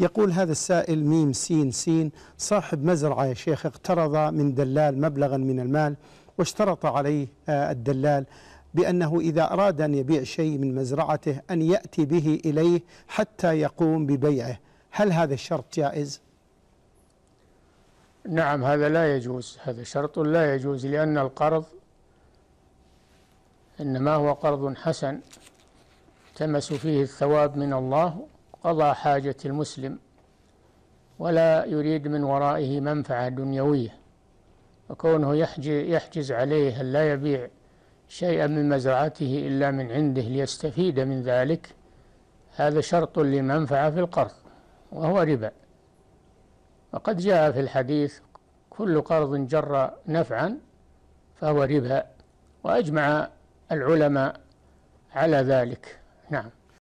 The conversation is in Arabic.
يقول هذا السائل ميم سين سين صاحب مزرعة يا شيخ اقترض من دلال مبلغا من المال واشترط عليه آه، الدلال بأنه إذا أراد أن يبيع شيء من مزرعته أن يأتي به إليه حتى يقوم ببيعه هل هذا الشرط جائز؟ نعم هذا لا يجوز هذا شرط لا يجوز لأن القرض إنما هو قرض حسن تمس فيه الثواب من الله قضى حاجة المسلم ولا يريد من ورائه منفعة دنيوية وكونه يحجز عليه أن لا يبيع شيئا من مزرعته إلا من عنده ليستفيد من ذلك هذا شرط لمنفعة في القرض وهو ربا وقد جاء في الحديث كل قرض جر نفعا فهو ربا وأجمع العلماء على ذلك نعم